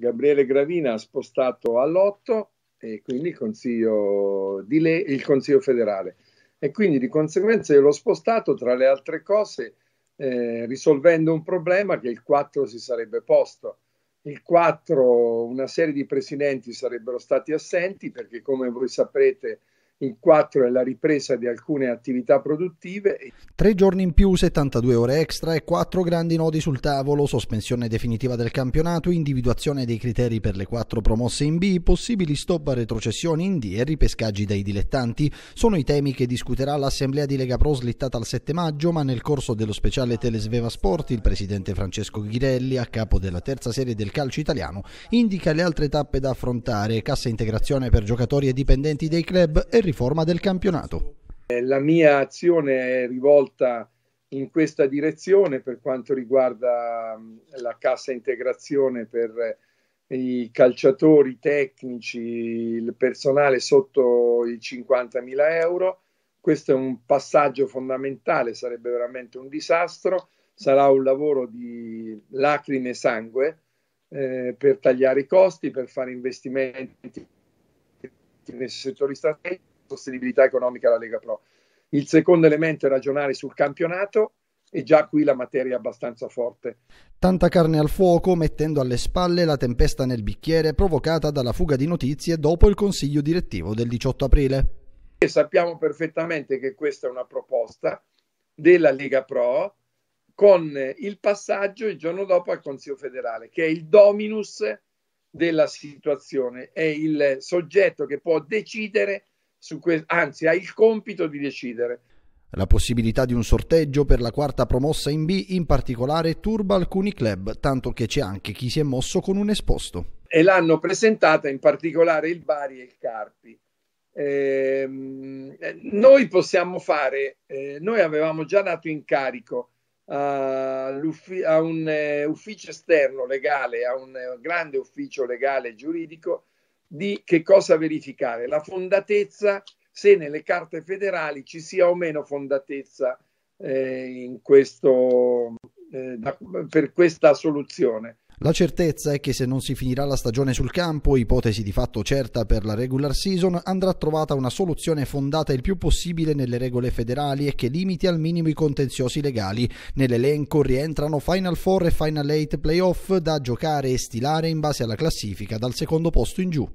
Gabriele Gravina ha spostato all'otto e quindi il consiglio, di le, il consiglio federale. E quindi di conseguenza io l'ho spostato tra le altre cose eh, risolvendo un problema che il 4 si sarebbe posto. Il 4, una serie di presidenti sarebbero stati assenti perché come voi saprete il 4 è la ripresa di alcune attività produttive. Tre giorni in più, 72 ore extra e quattro grandi nodi sul tavolo, sospensione definitiva del campionato, individuazione dei criteri per le quattro promosse in B, possibili stop a retrocessioni in D e ripescaggi dai dilettanti. Sono i temi che discuterà l'assemblea di Lega Pro slittata al 7 maggio, ma nel corso dello speciale Telesveva Sport il presidente Francesco Ghirelli, a capo della terza serie del calcio italiano, indica le altre tappe da affrontare, cassa integrazione per giocatori e dipendenti dei club e riforma del campionato. Eh, la mia azione è rivolta in questa direzione per quanto riguarda mm, la cassa integrazione per eh, i calciatori tecnici, il personale sotto i 50.000 euro. Questo è un passaggio fondamentale, sarebbe veramente un disastro, sarà un lavoro di lacrime e sangue eh, per tagliare i costi, per fare investimenti nei settori strategici sostenibilità economica della Lega Pro. Il secondo elemento è ragionare sul campionato e già qui la materia è abbastanza forte. Tanta carne al fuoco mettendo alle spalle la tempesta nel bicchiere provocata dalla fuga di notizie dopo il consiglio direttivo del 18 aprile. E sappiamo perfettamente che questa è una proposta della Lega Pro con il passaggio il giorno dopo al Consiglio federale, che è il dominus della situazione, è il soggetto che può decidere que- anzi ha il compito di decidere. La possibilità di un sorteggio per la quarta promossa in B in particolare turba alcuni club, tanto che c'è anche chi si è mosso con un esposto. E l'hanno presentata in particolare il Bari e il Carpi. Eh, noi possiamo fare, eh, noi avevamo già dato incarico a, a un eh, ufficio esterno legale, a un eh, grande ufficio legale e giuridico, di che cosa verificare, la fondatezza, se nelle carte federali ci sia o meno fondatezza eh, questo, eh, da, per questa soluzione. La certezza è che se non si finirà la stagione sul campo, ipotesi di fatto certa per la regular season, andrà trovata una soluzione fondata il più possibile nelle regole federali e che limiti al minimo i contenziosi legali. Nell'elenco rientrano Final Four e Final Eight playoff da giocare e stilare in base alla classifica dal secondo posto in giù.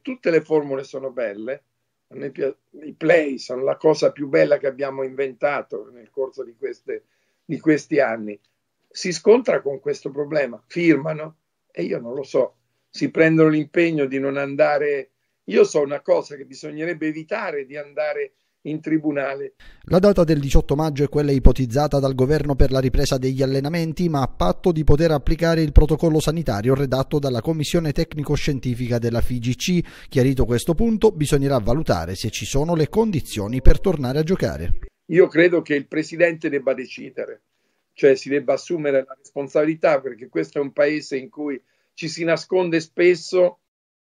Tutte le formule sono belle, i play sono la cosa più bella che abbiamo inventato nel corso di, queste, di questi anni si scontra con questo problema, firmano e io non lo so, si prendono l'impegno di non andare, io so una cosa che bisognerebbe evitare di andare in tribunale. La data del 18 maggio è quella ipotizzata dal governo per la ripresa degli allenamenti, ma a patto di poter applicare il protocollo sanitario redatto dalla Commissione tecnico-scientifica della FIGC. Chiarito questo punto, bisognerà valutare se ci sono le condizioni per tornare a giocare. Io credo che il presidente debba decidere cioè si debba assumere la responsabilità perché questo è un paese in cui ci si nasconde spesso